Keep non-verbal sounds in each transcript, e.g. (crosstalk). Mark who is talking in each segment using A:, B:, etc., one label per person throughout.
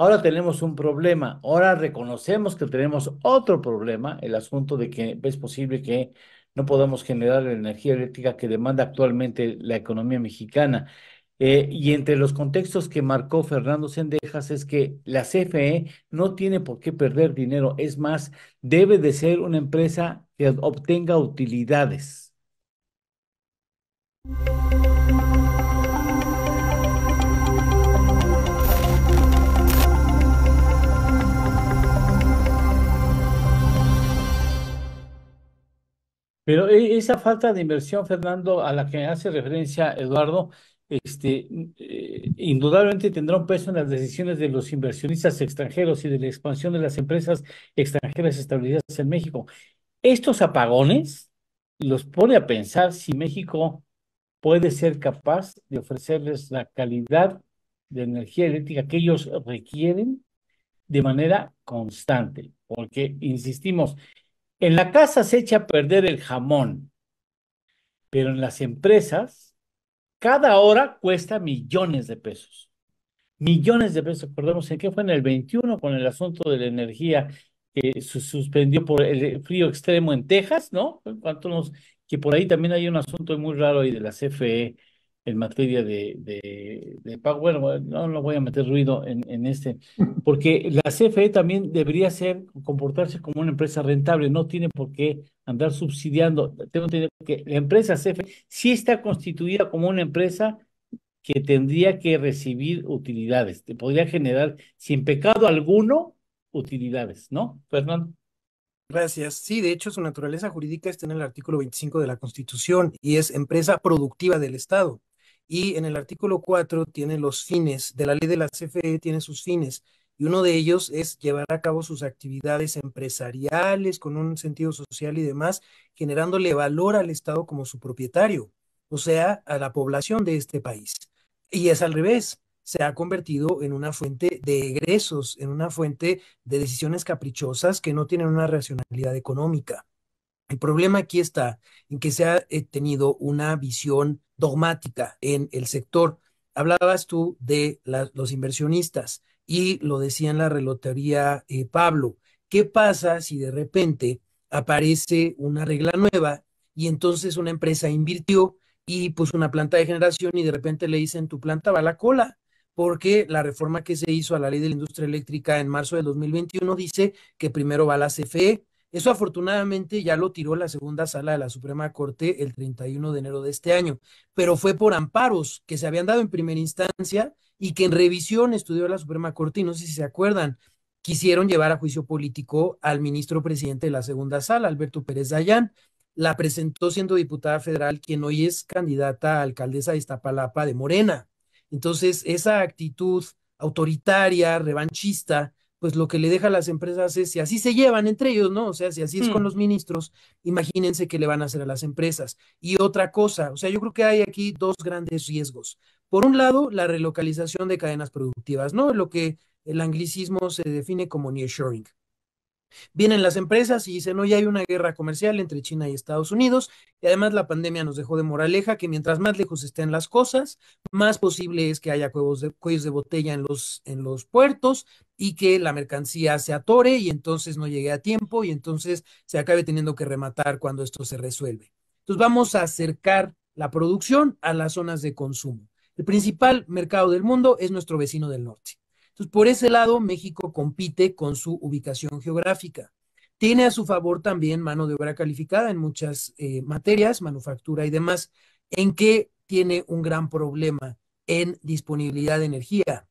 A: Ahora tenemos un problema, ahora reconocemos que tenemos otro problema, el asunto de que es posible que no podamos generar la energía eléctrica que demanda actualmente la economía mexicana. Eh, y entre los contextos que marcó Fernando Sendejas es que la CFE no tiene por qué perder dinero, es más, debe de ser una empresa que obtenga utilidades. Pero e, esa falta de inversión, Fernando, a la que hace referencia Eduardo, este, eh, indudablemente tendrá un peso en las decisiones de los inversionistas extranjeros y de la expansión de las empresas extranjeras establecidas en México. Estos apagones los pone a pensar si México puede ser capaz de ofrecerles la calidad de energía eléctrica que ellos requieren de manera constante, porque, insistimos, en la casa se echa a perder el jamón, pero en las empresas cada hora cuesta millones de pesos. Millones de pesos, acordemos en qué fue en el 21 con el asunto de la energía que se suspendió por el frío extremo en Texas, ¿no? En cuanto nos, que por ahí también hay un asunto muy raro y de la CFE en materia de, de, pago. Bueno, no, lo voy a meter ruido en, en, este, (laughs) porque la CFE también debería ser, comportarse como una empresa rentable, no tiene por qué andar subsidiando. Tengo que la empresa CFE si está constituida como una empresa que tendría que recibir utilidades, te podría generar sin pecado alguno utilidades, ¿no, Fernando? Gracias. Sí, de hecho,
B: su naturaleza jurídica está en el artículo 25 de la Constitución y es empresa productiva del Estado. Y en el artículo 4 tiene los fines, de la ley de la CFE tiene sus fines, y uno de ellos es llevar a cabo sus actividades empresariales con un sentido social y demás, generándole valor al Estado como su propietario, o sea, a la población de este país. Y es al revés, se ha convertido en una fuente de egresos, en una fuente de decisiones caprichosas que no tienen una racionalidad económica. El problema aquí está en que se ha eh, tenido una visión dogmática en el sector. Hablabas tú de los inversionistas y lo decía en la relotería eh, Pablo. ¿Qué pasa si de repente aparece una regla nueva y entonces una empresa invirtió y puso una planta de generación y de repente le dicen tu planta va a la cola? porque la reforma que se hizo a la ley de la industria eléctrica en marzo de 2021 dice que primero va la CFE eso afortunadamente ya lo tiró la segunda sala de la Suprema Corte el 31 de enero de este año, pero fue por amparos que se habían dado en primera instancia y que en revisión estudió la Suprema Corte y no sé si se acuerdan, quisieron llevar a juicio político al ministro presidente de la segunda sala, Alberto Pérez Dayán. La presentó siendo diputada federal, quien hoy es candidata a alcaldesa de Iztapalapa de Morena. Entonces, esa actitud autoritaria, revanchista, pues lo que le deja a las empresas es, si así se llevan entre ellos, ¿no? O sea, si así es con mm. los ministros, imagínense qué le van a hacer a las empresas. Y otra cosa, o sea, yo creo que hay aquí dos grandes riesgos. Por un lado, la relocalización de cadenas productivas, ¿no? Lo que el anglicismo se define como nearshoring. Vienen las empresas y dicen, hoy hay una guerra comercial entre China y Estados Unidos y además la pandemia nos dejó de moraleja que mientras más lejos estén las cosas, más posible es que haya cuellos de botella en los, en los puertos y que la mercancía se atore y entonces no llegue a tiempo y entonces se acabe teniendo que rematar cuando esto se resuelve. Entonces vamos a acercar la producción a las zonas de consumo. El principal mercado del mundo es nuestro vecino del norte. Entonces, por ese lado, México compite con su ubicación geográfica. Tiene a su favor también mano de obra calificada en muchas eh, materias, manufactura y demás, en que tiene un gran problema en disponibilidad de energía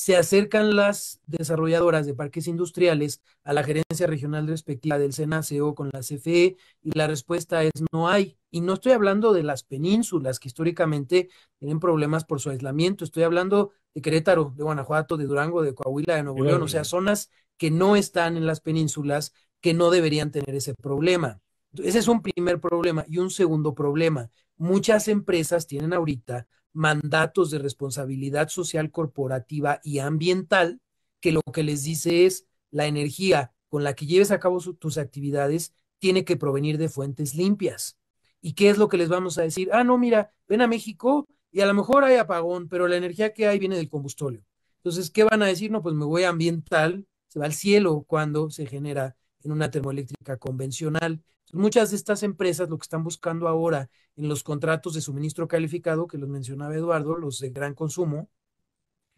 B: se acercan las desarrolladoras de parques industriales a la gerencia regional respectiva del SENACEO con la CFE y la respuesta es no hay. Y no estoy hablando de las penínsulas que históricamente tienen problemas por su aislamiento, estoy hablando de Querétaro, de Guanajuato, de Durango, de Coahuila, de Nuevo León, o sea, zonas que no están en las penínsulas que no deberían tener ese problema. Ese es un primer problema. Y un segundo problema, muchas empresas tienen ahorita mandatos de responsabilidad social corporativa y ambiental, que lo que les dice es la energía con la que lleves a cabo tus actividades tiene que provenir de fuentes limpias. ¿Y qué es lo que les vamos a decir? Ah, no, mira, ven a México y a lo mejor hay apagón, pero la energía que hay viene del combustóleo. Entonces, ¿qué van a decir? No, pues me voy ambiental, se va al cielo cuando se genera en una termoeléctrica convencional, Muchas de estas empresas lo que están buscando ahora en los contratos de suministro calificado, que los mencionaba Eduardo, los de gran consumo,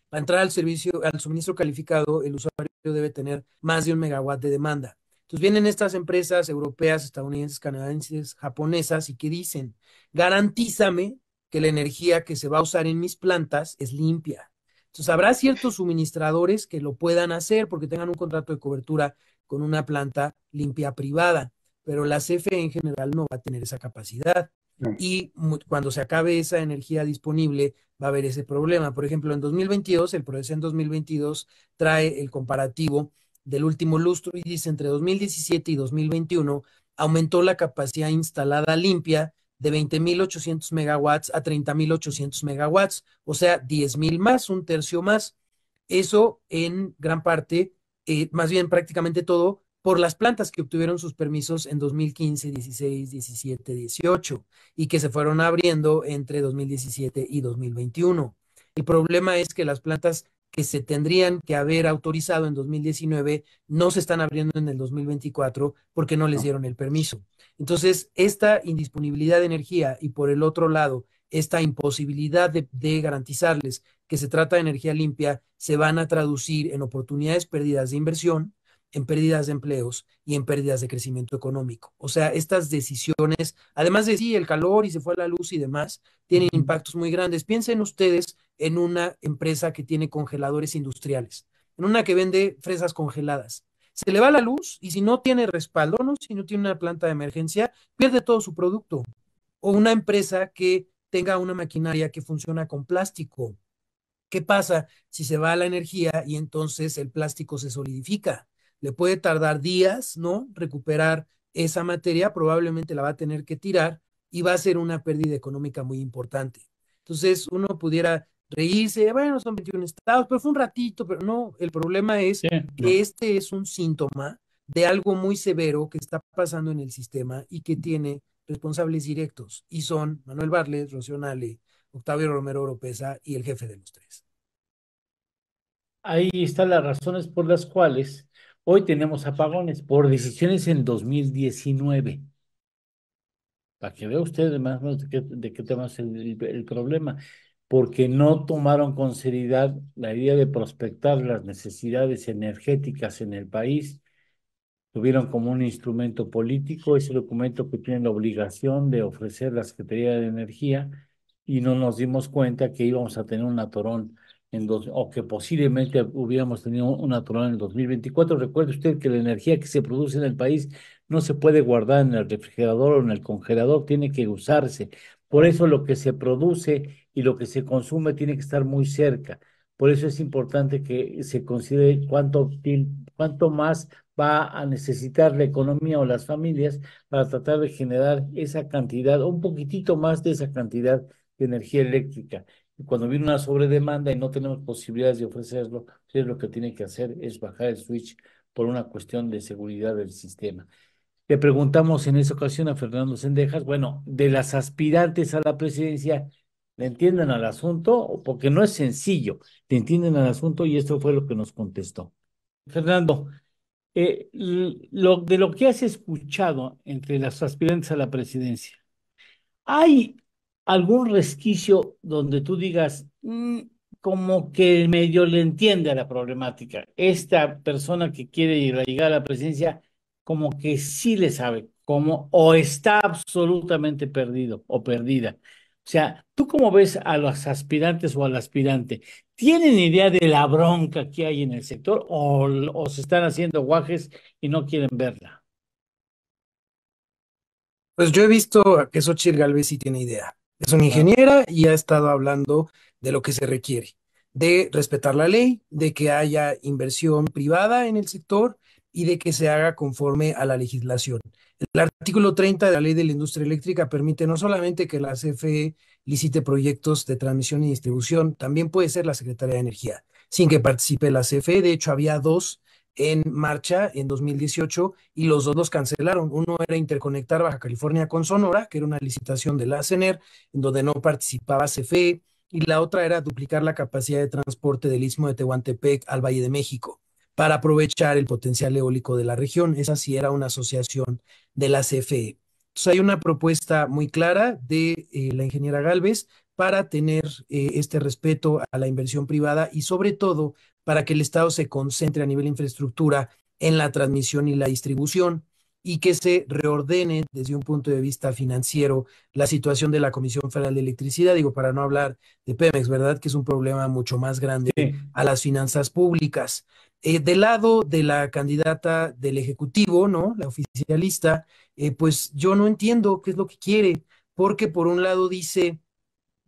B: para entrar al servicio, al suministro calificado, el usuario debe tener más de un megawatt de demanda. Entonces vienen estas empresas europeas, estadounidenses, canadienses, japonesas y que dicen, garantízame que la energía que se va a usar en mis plantas es limpia. Entonces, habrá ciertos suministradores que lo puedan hacer porque tengan un contrato de cobertura con una planta limpia privada pero la CFE en general no va a tener esa capacidad. Y cuando se acabe esa energía disponible, va a haber ese problema. Por ejemplo, en 2022, el proceso en 2022 trae el comparativo del último lustro y dice entre 2017 y 2021 aumentó la capacidad instalada limpia de 20.800 megawatts a 30.800 megawatts, o sea, 10.000 más, un tercio más. Eso en gran parte, eh, más bien prácticamente todo, por las plantas que obtuvieron sus permisos en 2015, 16, 17, 18 y que se fueron abriendo entre 2017 y 2021. El problema es que las plantas que se tendrían que haber autorizado en 2019 no se están abriendo en el 2024 porque no les dieron el permiso. Entonces, esta indisponibilidad de energía y por el otro lado, esta imposibilidad de, de, garantizarles que se trata de energía limpia, se van a traducir en oportunidades perdidas de inversión, en pérdidas de empleos y en pérdidas de crecimiento económico. O sea, estas decisiones, además de sí, el calor y se fue a la luz y demás, tienen impactos muy grandes. Piensen ustedes en una empresa que tiene congeladores industriales, en una que vende fresas congeladas. Se le va la luz y si no tiene respaldo, ¿no? si no tiene una planta de emergencia, pierde todo su producto. O una empresa que tenga una maquinaria que funciona con plástico. ¿Qué pasa si se va la energía y entonces el plástico se solidifica? le puede tardar días, ¿no? Recuperar esa materia, probablemente la va a tener que tirar y va a ser una pérdida económica muy importante. Entonces, uno pudiera reírse, bueno, son 21 estados, pero fue un ratito, pero no, el problema es que este es un síntoma de algo muy severo que está pasando en el sistema y que tiene responsables directos, y son Manuel Barlet, Nale, Octavio
A: Romero Oropesa y el jefe de los tres. Ahí están las razones por las cuales Hoy tenemos apagones por decisiones en 2019. Para que vea ustedes más o menos de qué, de tema es el, problema. Porque no tomaron con seriedad la idea de prospectar las necesidades energéticas en el país. Tuvieron como un instrumento político ese documento que tiene la obligación de ofrecer la Secretaría de Energía y no nos dimos cuenta que íbamos a tener un atorón en o que posiblemente hubiéramos tenido un natural en el 2024. Recuerde usted que la energía que se produce en el país no se puede guardar en el refrigerador o en el congelador, tiene que usarse. Por eso lo que se produce y lo que se consume tiene que estar muy cerca. Por eso es importante que se considere cuánto, cuánto más va a necesitar la economía o las familias para tratar de generar esa cantidad, un poquitito más de esa cantidad de energía eléctrica cuando viene una sobredemanda y no tenemos posibilidades de ofrecerlo, lo que tiene que hacer es bajar el switch por una cuestión de seguridad del sistema. Le preguntamos en esa ocasión a Fernando Sendejas, bueno, de las aspirantes a la presidencia, ¿le entienden al asunto? Porque no es sencillo, ¿le entienden al asunto? Y esto fue lo que nos contestó. Fernando, eh, lo, de lo que has escuchado entre las aspirantes a la presidencia, ¿hay algún resquicio donde tú digas, mm, como que el medio le entiende a la problemática. Esta persona que quiere llegar a la presencia, como que sí le sabe, como o está absolutamente perdido o perdida. O sea, ¿tú cómo ves a los aspirantes o al aspirante? ¿Tienen idea de la bronca que hay en el sector o, se están haciendo guajes y no quieren verla? Pues yo he visto que Xochitl Galvez sí tiene idea.
B: Es una ingeniera y ha estado hablando de lo que se requiere, de respetar la ley, de que haya inversión privada en el sector y de que se haga conforme a la legislación. El artículo 30 de la ley de la industria eléctrica permite no solamente que la CFE licite proyectos de transmisión y distribución, también puede ser la Secretaría de Energía, sin que participe la CFE. De hecho, había dos en marcha en 2018 y los dos los cancelaron. Uno era interconectar Baja California con Sonora, que era una licitación de la CENER, en donde no participaba CFE, y la otra era duplicar la capacidad de transporte del Istmo de Tehuantepec al Valle de México para aprovechar el potencial eólico de la región. Esa sí era una asociación de la CFE. Entonces hay una propuesta muy clara de eh, la ingeniera Galvez para tener eh, este respeto a la inversión privada y sobre todo para que el Estado se concentre a nivel infraestructura en la transmisión y la distribución y que se reordene desde un punto de vista financiero la situación de la Comisión Federal de Electricidad, digo, para no hablar de Pemex, ¿verdad? Que es un problema mucho más grande a las finanzas públicas. Eh, del lado de la candidata del Ejecutivo, ¿no? La oficialista, eh, pues yo no entiendo qué es lo que quiere, porque por un lado dice,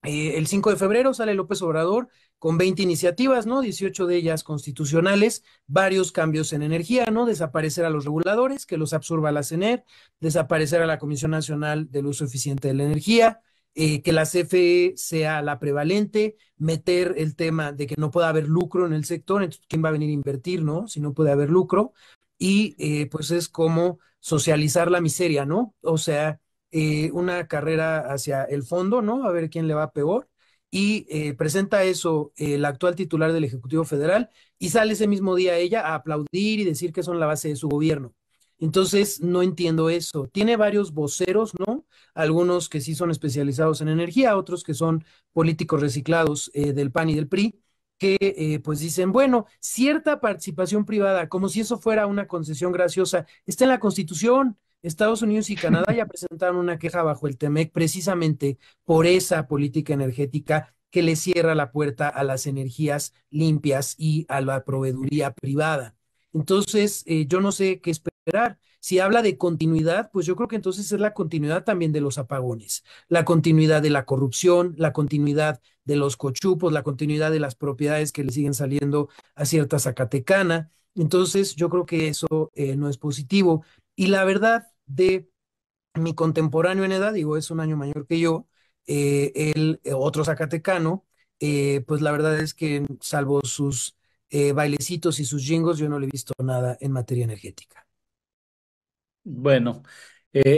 B: eh, el 5 de febrero sale López Obrador con 20 iniciativas, ¿no? 18 de ellas constitucionales, varios cambios en energía, ¿no? Desaparecer a los reguladores, que los absorba la CENER, desaparecer a la Comisión Nacional del Uso Eficiente de la Energía, eh, que la CFE sea la prevalente, meter el tema de que no pueda haber lucro en el sector, entonces, ¿quién va a venir a invertir, no? Si no puede haber lucro, y eh, pues es como socializar la miseria, ¿no? O sea, eh, una carrera hacia el fondo, ¿no? A ver quién le va peor y eh, presenta eso el actual titular del Ejecutivo Federal y sale ese mismo día ella a aplaudir y decir que son la base de su gobierno. Entonces, no entiendo eso. Tiene varios voceros, ¿no? Algunos que sí son especializados en energía, otros que son políticos reciclados eh, del PAN y del PRI, que eh, pues dicen, bueno, cierta participación privada, como si eso fuera una concesión graciosa, está en la Constitución Estados Unidos y Canadá ya presentaron una queja bajo el TEMEC precisamente por esa política energética que le cierra la puerta a las energías limpias y a la proveeduría privada. Entonces, eh, yo no sé qué esperar. Si habla de continuidad, pues yo creo que entonces es la continuidad también de los apagones, la continuidad de la corrupción, la continuidad de los cochupos, la continuidad de las propiedades que le siguen saliendo a cierta Zacatecana. Entonces, yo creo que eso eh, no es positivo. Y la verdad, de mi contemporáneo en edad, digo, es un año mayor que yo, el eh, eh, otro zacatecano, eh, pues la verdad es que salvo sus bailecitos y sus jingos,
A: yo no le he visto nada en materia energética. Bueno,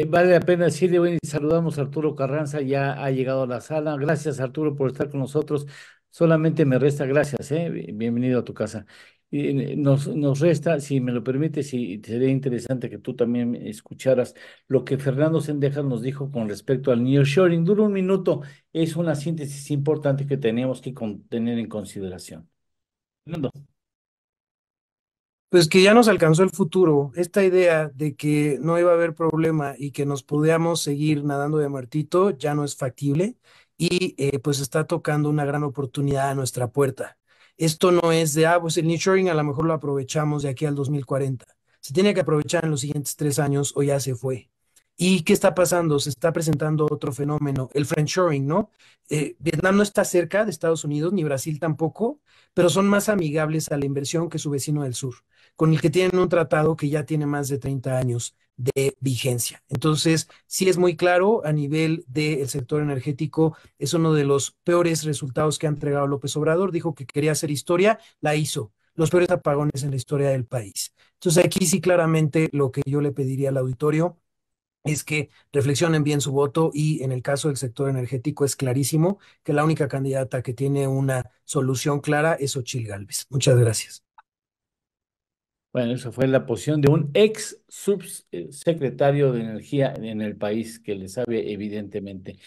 A: vale la pena decirle, saludamos a Arturo Carranza, ya ha llegado a la sala. Gracias Arturo por estar con nosotros. Solamente me resta gracias, bienvenido a tu casa. Eh, nos, nos resta, si me lo permite, si sería interesante que tú también escucharas lo que Fernando Sendejas nos dijo con respecto al nearshoring. Dura un minuto, es una síntesis importante que tenemos que tener en consideración. Fernando.
B: Pues que ya nos alcanzó el futuro, esta idea de que no iba a haber problema y que nos podíamos seguir nadando de muertito ya no es factible y eh, pues está tocando una gran oportunidad a nuestra puerta. Esto no es de, ah, pues el nearshoring a lo mejor lo aprovechamos de aquí al 2040. Se tiene que aprovechar en los siguientes tres años o ya se fue. ¿Y qué está pasando? Se está presentando otro fenómeno, el friendshoring, ¿no? Eh, Vietnam no está cerca de Estados Unidos, ni Brasil tampoco, pero son más amigables a la inversión que su vecino del sur, con el que tienen un tratado que ya tiene más de 30 años de vigencia. Entonces, sí es muy claro a nivel del sector energético, es uno de los peores resultados que ha entregado López Obrador. Dijo que quería hacer historia, la hizo. Los peores apagones en la historia del país. Entonces, aquí sí claramente lo que yo le pediría al auditorio es que reflexionen bien su voto y en el caso del sector energético es clarísimo que la única candidata que tiene una solución clara es Ochil Galvez. Muchas gracias.
A: Bueno, esa fue la posición de un ex subsecretario de Energía en el país que le sabe evidentemente.